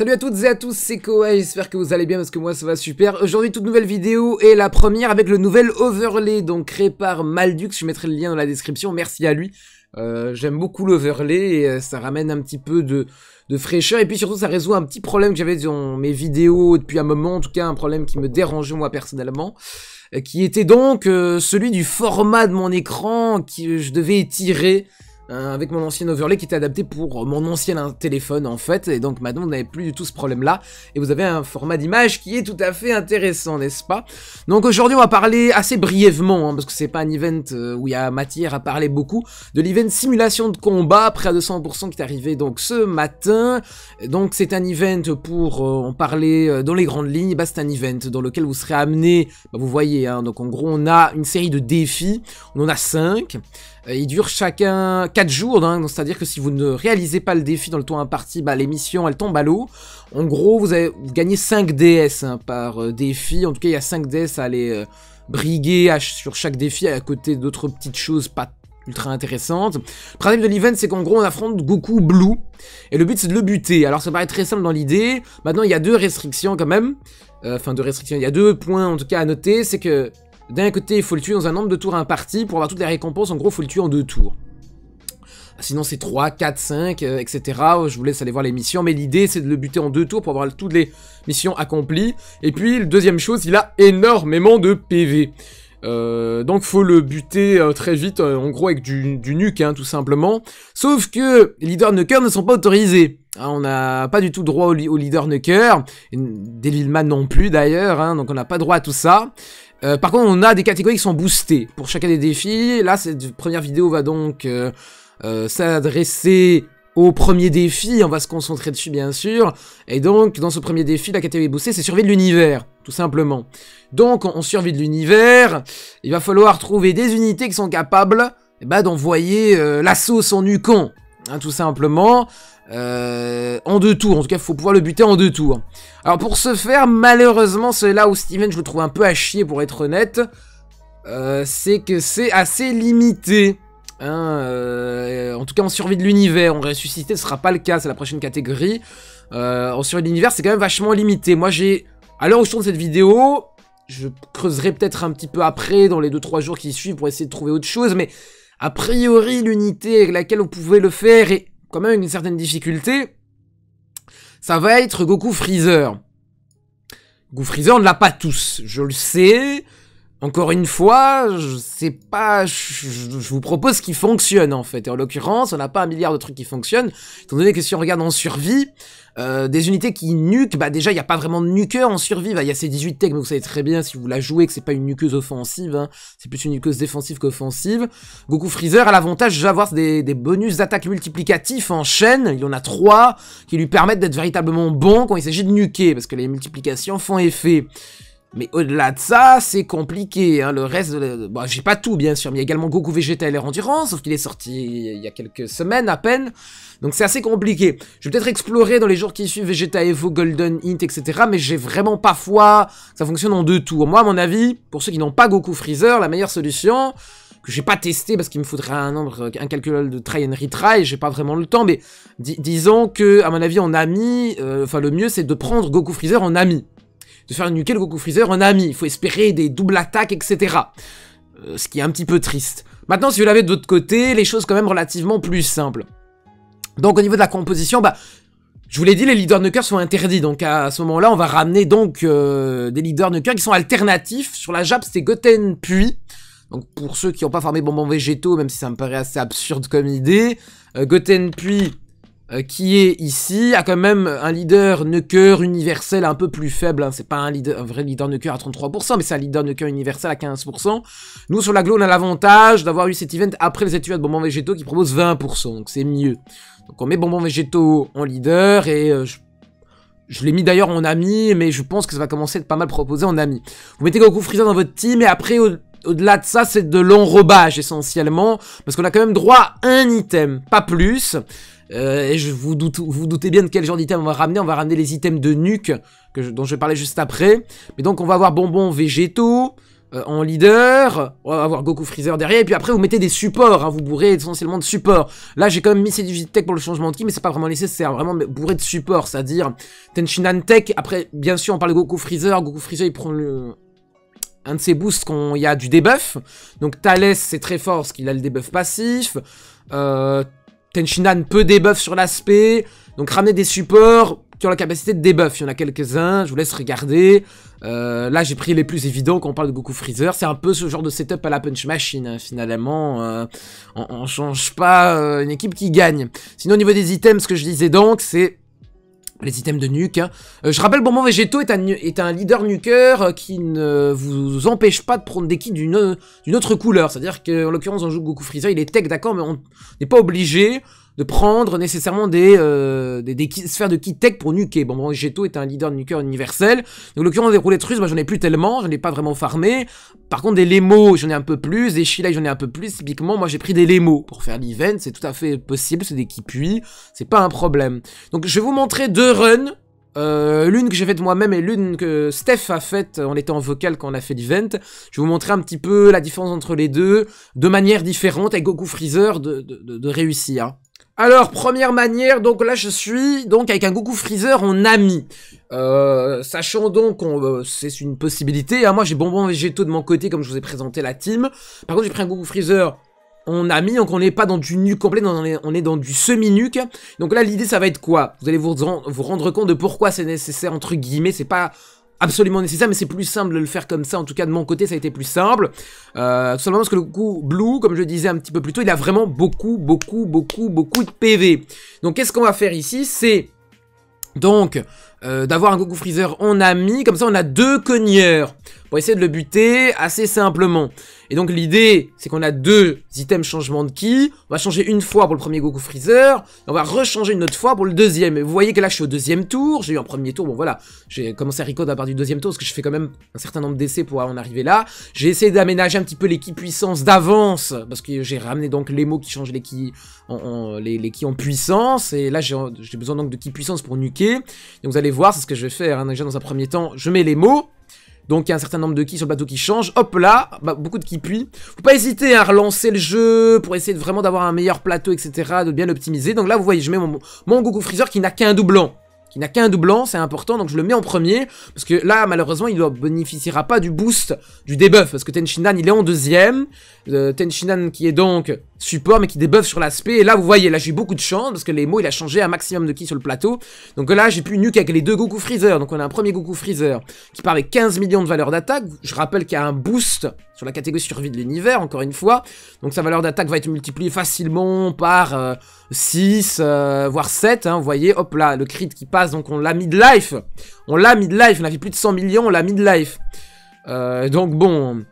Salut à toutes et à tous, c'est Koa, j'espère que vous allez bien parce que moi ça va super. Aujourd'hui toute nouvelle vidéo et la première avec le nouvel overlay donc créé par Maldux, je mettrai le lien dans la description, merci à lui. Euh, j'aime beaucoup l'overlay et euh, ça ramène un petit peu de, fraîcheur et puis surtout ça résout un petit problème que j'avais dans mes vidéos depuis un moment, en tout cas un problème qui me dérangeait moi personnellement, euh, qui était donc celui du format de mon écran que je devais étirer. Euh, avec mon ancien overlay qui était adapté pour mon ancien téléphone en fait, et donc maintenant vous n'avez plus du tout ce problème là, et vous avez un format d'image qui est tout à fait intéressant, n'est-ce pas Donc aujourd'hui on va parler assez brièvement, hein, parce que c'est pas un event euh, où il y a matière à parler beaucoup, de l'event simulation de combat, près à 200% qui est arrivé donc ce matin, donc c'est un event pour euh, en parler dans les grandes lignes, bah, c'est un event dans lequel vous serez amené, bah, vous voyez, hein, donc en gros on a une série de défis, on en a 5, ils durent chacun 4 jours, hein. c'est-à-dire que si vous ne réalisez pas le défi dans le tour imparti, bah, l'émission elle tombe à l'eau. En gros, vous, avez, gagné 5 DS hein, par euh, défi, en tout cas il y a 5 DS à aller euh, briguer sur chaque défi à côté d'autres petites choses pas ultra intéressantes. Le problème de l'event, c'est qu'en gros, on affronte Goku Blue, et le but, c'est de le buter. Alors, ça paraît très simple dans l'idée. Maintenant, il y a deux restrictions quand même. Euh, enfin, deux restrictions. Il y a deux points, en tout cas, à noter. C'est que, d'un côté, il faut le tuer dans un nombre de tours imparti. Pour avoir toutes les récompenses, en gros, faut le tuer en deux tours. Sinon c'est 3, 4, 5, etc. Je vous laisse aller voir les missions, mais l'idée c'est de le buter en deux tours pour avoir toutes les missions accomplies. Et puis, deuxième chose, il a énormément de PV. Donc, euh, donc faut le buter euh, très vite, euh, en gros avec du, nuque, hein, tout simplement. Sauf que les leaders nuker ne sont pas autorisés. Hein, on n'a pas du tout droit aux, leaders leader Des Devilman non plus d'ailleurs, hein, donc on n'a pas droit à tout ça. Euh, par contre, on a des catégories qui sont boostées pour chacun des défis. Là, cette première vidéo va donc euh, euh, s'adresser au premier défi. On va se concentrer dessus, bien sûr. Et donc, dans ce premier défi, la catégorie boostée, c'est survie de l'univers, tout simplement. Donc, on survit de l'univers. Il va falloir trouver des unités qui sont capables eh ben, d'envoyer l'assaut sans en hein, tout simplement. Euh, en deux tours, en tout cas, il faut pouvoir le buter en deux tours. Alors pour ce faire, malheureusement, c'est là où Steven, je le trouve un peu à chier pour être honnête. Euh, c'est que c'est assez limité. Hein, euh, en tout cas, en survie de l'univers, on ressuscité, ce ne sera pas le cas, c'est la prochaine catégorie. en survie de l'univers, c'est quand même vachement limité. Moi, j'ai, à l'heure où je tourne cette vidéo, je creuserai peut-être un petit peu après, dans les 2-3 jours qui suivent, pour essayer de trouver autre chose, mais a priori, l'unité avec laquelle on pouvait le faire est quand même une certaine difficulté, ça va être Goku Freezer. Goku Freezer, on ne l'a pas tous, je le sais. Encore une fois, c'est pas... Je vous propose ce qui fonctionne, en fait. Et en l'occurrence, on n'a pas un milliard de trucs qui fonctionnent, étant donné que si on regarde en survie, euh, des unités qui nuquent, bah déjà, il n'y a pas vraiment de nuqueurs en survie. Bah, il y a ces 18 techs, mais vous savez très bien, si vous la jouez, que c'est pas une nuqueuse offensive, hein. c'est plus une nuqueuse défensive qu'offensive. Goku Freezer a l'avantage d'avoir des, des, bonus d'attaque multiplicatifs en chaîne. Il en a trois qui lui permettent d'être véritablement bon quand il s'agit de nuquer, parce que les multiplications font effet. Mais au-delà de ça, c'est compliqué. Hein. Le reste, de j'ai pas tout bien sûr, mais il y a également Goku Vegeta et Endurance, sauf qu'il est sorti il y a quelques semaines à peine. Donc c'est assez compliqué. Je vais peut-être explorer dans les jours qui suivent Vegeta Evo, Golden Hint, etc. Mais j'ai vraiment pas foi ça fonctionne en deux tours. Moi, à mon avis, pour ceux qui n'ont pas Goku Freezer, la meilleure solution, que j'ai pas testé parce qu'il me faudrait un nombre calcul de try and retry, j'ai pas vraiment le temps, mais disons que, à mon avis, en ami, euh, enfin le mieux c'est de prendre Goku Freezer en ami de faire nuquer le Goku Freezer en ami. Il faut espérer des doubles attaques, etc. Euh, ce qui est un petit peu triste. Maintenant, si vous l'avez de l'autre côté, les choses quand même relativement plus simples. Donc au niveau de la composition, bah, je vous l'ai dit, les leaders coeur sont interdits, donc à ce moment-là, on va ramener donc euh, des leaders coeur qui sont alternatifs. Sur la Jap, c'est Goten Puy. Donc pour ceux qui n'ont pas formé bonbons végétaux, même si ça me paraît assez absurde comme idée, euh, Goten Puy, euh, qui est ici, a quand même un leader nuker universel un peu plus faible. Hein. C'est pas un, leader, un vrai leader nuker à 33%, mais c'est un leader nuker universel à 15%. Nous, sur la on a l'avantage d'avoir eu cet event après les études de bonbons végétaux qui propose 20%, donc c'est mieux. Donc on met bonbons végétaux en leader et euh, je l'ai mis d'ailleurs en ami, mais je pense que ça va commencer à être pas mal proposé en ami. Vous mettez Goku Freezer dans votre team, et après, au-delà de ça, c'est de l'enrobage essentiellement, parce qu'on a quand même droit à un item, pas plus. Euh, et je vous, vous doutez bien de quel genre d'item on va ramener. On va ramener les items de nuque, dont je vais parler juste après. Mais donc on va avoir bonbons végétaux, euh, en leader, on va avoir Goku Freezer derrière, et puis après vous mettez des supports, hein. vous bourrez essentiellement de supports. Là j'ai quand même mis du Tech pour le changement de ki, mais c'est pas vraiment nécessaire, vraiment bourré de supports, c'est-à-dire Tenshinhan Tech, après bien sûr on parle de Goku Freezer, Goku Freezer il prend le... Un de ses boosts, il y a du debuff. Donc Thales, c'est très fort parce qu'il a le debuff passif. Euh, Tenshinhan peut débuff sur l'aspect, donc ramener des supports qui ont la capacité de debuff, Il y en a quelques-uns, je vous laisse regarder. Euh, là, j'ai pris les plus évidents quand on parle de Goku Freezer. C'est un peu ce genre de setup à la Punch Machine, hein, finalement. Euh. on, on, change pas euh, une équipe qui gagne. Sinon, au niveau des items, ce que je disais donc, c'est les items de nuque. Hein. Euh, je rappelle, Bonbon Végétaux est un, est un leader nuqueur qui ne vous empêche pas de prendre des kits d'une autre couleur. C'est-à-dire qu'en l'occurrence, on joue Goku Freezer, il est tech, d'accord, mais on n'est pas obligé de prendre nécessairement des, euh, sphères de kit tech pour nuquer. Bon, Geto est un leader nuker universel. Donc, l'occurrence des roulettes russes, moi, bah, j'en ai plus tellement, j'en ai pas vraiment farmé. Par contre, des Lemo, j'en ai un peu plus. Des Shila, j'en ai un peu plus. Typiquement, moi, j'ai pris des Lemo pour faire l'event. C'est tout à fait possible. C'est des qui C'est pas un problème. Donc, je vais vous montrer deux runs euh, l'une que j'ai faite moi-même et l'une que Steph a faite en étant en vocal quand on a fait l'event. Je vais vous montrer un petit peu la différence entre les deux, de manière différente, avec Goku Freezer de, de réussir. Hein. Alors, première manière, donc là je suis donc avec un Goku Freezer en ami. Euh, sachant donc, que euh, c'est une possibilité, hein. moi j'ai bonbons végétaux de mon côté comme je vous ai présenté la team. Par contre j'ai pris un Goku Freezer en ami, donc on n'est pas dans du nu complet, on est, on est dans du semi-nuque. Donc là l'idée ça va être quoi Vous allez vous rendre compte de pourquoi c'est nécessaire entre guillemets, c'est pas absolument nécessaire, mais c'est plus simple de le faire comme ça. En tout cas, de mon côté, ça a été plus simple. Euh, tout simplement parce que le coup, Blue, comme je disais un petit peu plus tôt, il a vraiment beaucoup, beaucoup, beaucoup, beaucoup de PV. Donc, qu'est-ce qu'on va faire ici C'est... Donc, euh, d'avoir un Goku Freezer en ami. Comme ça, on a deux cogneurs pour essayer de le buter assez simplement. Et donc, l'idée, c'est qu'on a deux items changement de qui On va changer une fois pour le premier Goku Freezer. on va rechanger une autre fois pour le deuxième. Et vous voyez que là, je suis au deuxième tour. J'ai eu un premier tour. Bon, voilà. J'ai commencé à Rico à partir du deuxième tour parce que je fais quand même un certain nombre d'essais pour en arriver là. J'ai essayé d'aménager un petit peu les ki puissance d'avance parce que j'ai ramené donc les mots qui changent les qui en, les, en puissance. Et là, j'ai besoin donc de qui puissance pour nuquer. Donc, vous allez voir, c'est ce que je vais faire. Hein. Déjà, dans un premier temps, je mets les mots. Donc, il y a un certain nombre de qui sur le bateau qui change. Hop là, bah, beaucoup de qui puis. Faut pas hésiter hein, à relancer le jeu pour essayer de vraiment d'avoir un meilleur plateau, etc. De bien optimiser Donc là, vous voyez, je mets mon, mon Goku Freezer qui n'a qu'un doublant qui n'a qu'un doublant, c'est important, donc je le mets en premier, parce que là, malheureusement, il ne bénéficiera pas du boost, du debuff, parce que Tenshinhan, il est en deuxième, Ten euh, Tenshinhan qui est donc support mais qui débuffe sur l'aspect. Et là, vous voyez, là j'ai beaucoup de chance parce que les mots il a changé un maximum de ki sur le plateau. Donc là, j'ai pu nuke avec les deux Goku Freezer. Donc on a un premier Goku Freezer qui part avec 15 millions de valeur d'attaque. Je rappelle qu'il y a un boost sur la catégorie survie de l'univers, encore une fois. Donc sa valeur d'attaque va être multipliée facilement par 6, euh, euh, voire 7. Hein, vous voyez, hop là, le crit qui passe. Donc on l'a mid-life, On l'a mid-life, On a fait plus de 100 millions, on l'a life life euh, donc bon,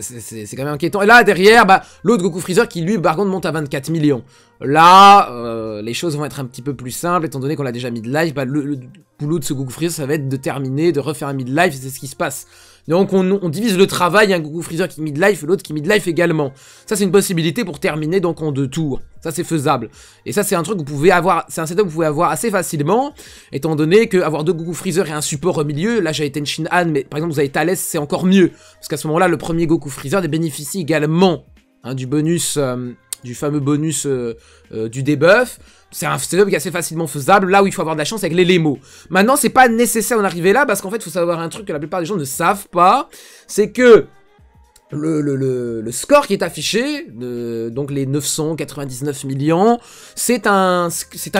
c'est quand même inquiétant. Et là, derrière, bah, l'autre Goku Freezer qui, lui, par contre, monte à 24 millions. Là, euh, les choses vont être un petit peu plus simples, étant donné qu'on l'a déjà mis de live. Bah, le, boulot de ce Goku Freezer, ça va être de terminer, de refaire un mid live, c'est ce qui se passe. Donc on, divise le travail, un Goku Freezer qui life, l'autre qui life également. Ça c'est une possibilité pour terminer donc en deux tours. Ça c'est faisable. Et ça c'est un truc que vous pouvez avoir, c'est un setup que vous pouvez avoir assez facilement, étant donné que avoir deux Goku Freezer et un support au milieu, là j'avais Tenshin Han, mais par exemple vous avez Thales, c'est encore mieux. Parce qu'à ce moment-là, le premier Goku Freezer bénéficie également hein, du bonus... Euh, du fameux bonus euh, euh, du debuff. C'est un setup qui est assez facilement faisable, là où il faut avoir de la chance avec les lémo. Maintenant, c'est pas nécessaire d'en arriver là, parce qu'en fait, il faut savoir un truc que la plupart des gens ne savent pas, c'est que le, score qui est affiché, donc les 999 millions, c'est un,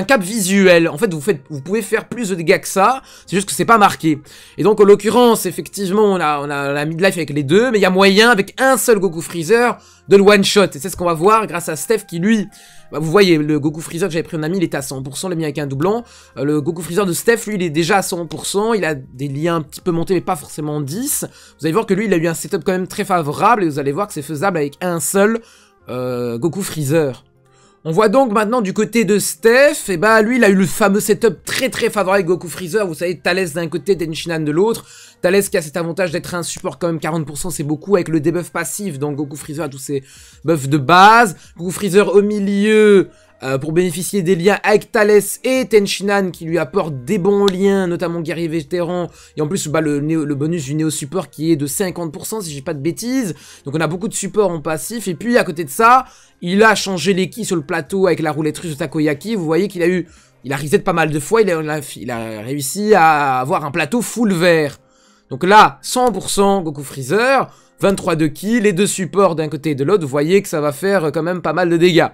cap visuel. En fait, vous, pouvez faire plus de dégâts que ça, c'est juste que c'est pas marqué. Et donc, en l'occurrence, effectivement, on a, on a la midlife avec les deux, mais il y a moyen, avec un seul Goku Freezer, de le one-shot. Et c'est ce qu'on va voir grâce à Steph qui, lui, bah, vous voyez, le Goku Freezer que j'avais pris en ami, il est à 100%, il l'a mis avec un doublon. Euh, le Goku Freezer de Steph, lui, il est déjà à 100%, il a des liens un petit peu montés, mais pas forcément 10. Vous allez voir que lui, il a eu un setup quand même très favorable, et vous allez voir que c'est faisable avec un seul euh, Goku Freezer. On voit donc maintenant du côté de Steph, et bah lui il a eu le fameux setup très très favorable Goku Freezer, vous savez Thales d'un côté, Denshinan de l'autre, Thales qui a cet avantage d'être un support quand même 40% c'est beaucoup avec le debuff passif, donc Goku Freezer a tous ses buffs de base, Goku Freezer au milieu euh, pour bénéficier des liens avec Thales et Tenchinan qui lui apportent des bons liens, notamment guerrier vétéran, et en plus bah, le, le bonus du néo support qui est de 50% si j'ai pas de bêtises, donc on a beaucoup de support en passif, et puis à côté de ça, il a changé les sur le plateau avec la roulette russe de Takoyaki, vous voyez qu'il a eu, il a reset pas mal de fois, il a, il a réussi à avoir un plateau full vert, donc là, 100% Goku Freezer, 23 de kill, les deux supports d'un côté et de l'autre, vous voyez que ça va faire euh, quand même pas mal de dégâts.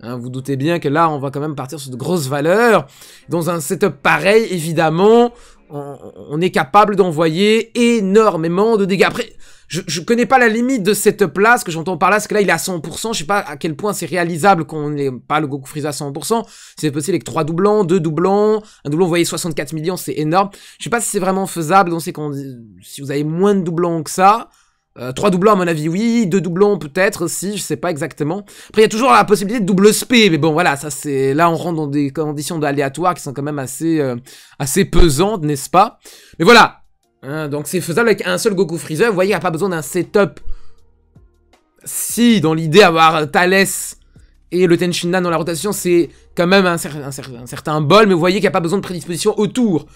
Hein, vous doutez bien que là, on va quand même partir sur de grosses valeurs. Dans un setup pareil, évidemment, on, est capable d'envoyer énormément de dégâts. Après, je, ne connais pas la limite de cette là, ce que j'entends par là, parce que là, il est à 100%. Je sais pas à quel point c'est réalisable qu'on n'ait pas le Goku Freeza à 100%. C'est possible avec 3 doublons, 2 doublons, un doublon, vous voyez, 64 millions, c'est énorme. Je sais pas si c'est vraiment faisable, donc c'est si vous avez moins de doublons que ça... 3 euh, trois doublons à mon avis, oui. Deux doublons peut-être, si, je sais pas exactement. Après, il y a toujours la possibilité de double SP, mais bon, voilà, ça c'est... Là, on rentre dans des conditions aléatoires qui sont quand même assez, euh, assez pesantes, n'est-ce pas Mais voilà hein, Donc c'est faisable avec un seul Goku Freezer. Vous voyez, il n'y a pas besoin d'un setup. Si, dans l'idée, avoir euh, Thales et le Tenshinhan dans la rotation, c'est quand même un, un certain bol, mais vous voyez qu'il n'y a pas besoin de prédisposition autour.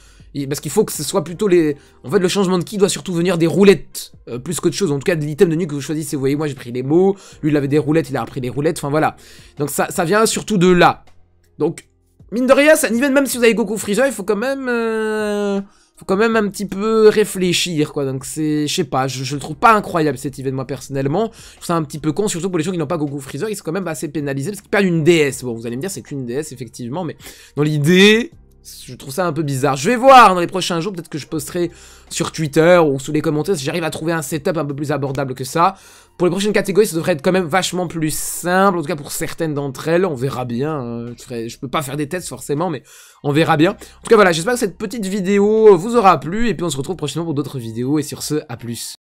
Parce qu'il faut que ce soit plutôt les... En fait, le changement de qui doit surtout venir des roulettes, euh, Plus que de choses. En tout cas, de l'item de nuit que vous choisissez. Vous voyez, moi j'ai pris les mots, lui il avait des roulettes, il a repris des roulettes, enfin voilà. Donc ça, ça vient surtout de là. Donc, mine de rien, même si vous avez Goku Freezer, il faut quand même... Il euh, faut quand même un petit peu réfléchir, quoi. Donc c'est, je sais pas, je, ne le trouve pas incroyable cet event moi personnellement. Je trouve ça un petit peu con, surtout pour les gens qui n'ont pas Goku Freezer, ils sont quand même assez pénalisés parce qu'ils perdent une DS. Bon, vous allez me dire c'est qu'une DS effectivement, mais dans l'idée, je trouve ça un peu bizarre. Je vais voir dans les prochains jours, peut-être que je posterai sur Twitter ou sous les commentaires si j'arrive à trouver un setup un peu plus abordable que ça. Pour les prochaines catégories, ça devrait être quand même vachement plus simple, en tout cas pour certaines d'entre elles. On verra bien. Hein. Je, peux pas faire des tests forcément, mais on verra bien. En tout cas, voilà, j'espère que cette petite vidéo vous aura plu. Et puis on se retrouve prochainement pour d'autres vidéos. Et sur ce, à plus.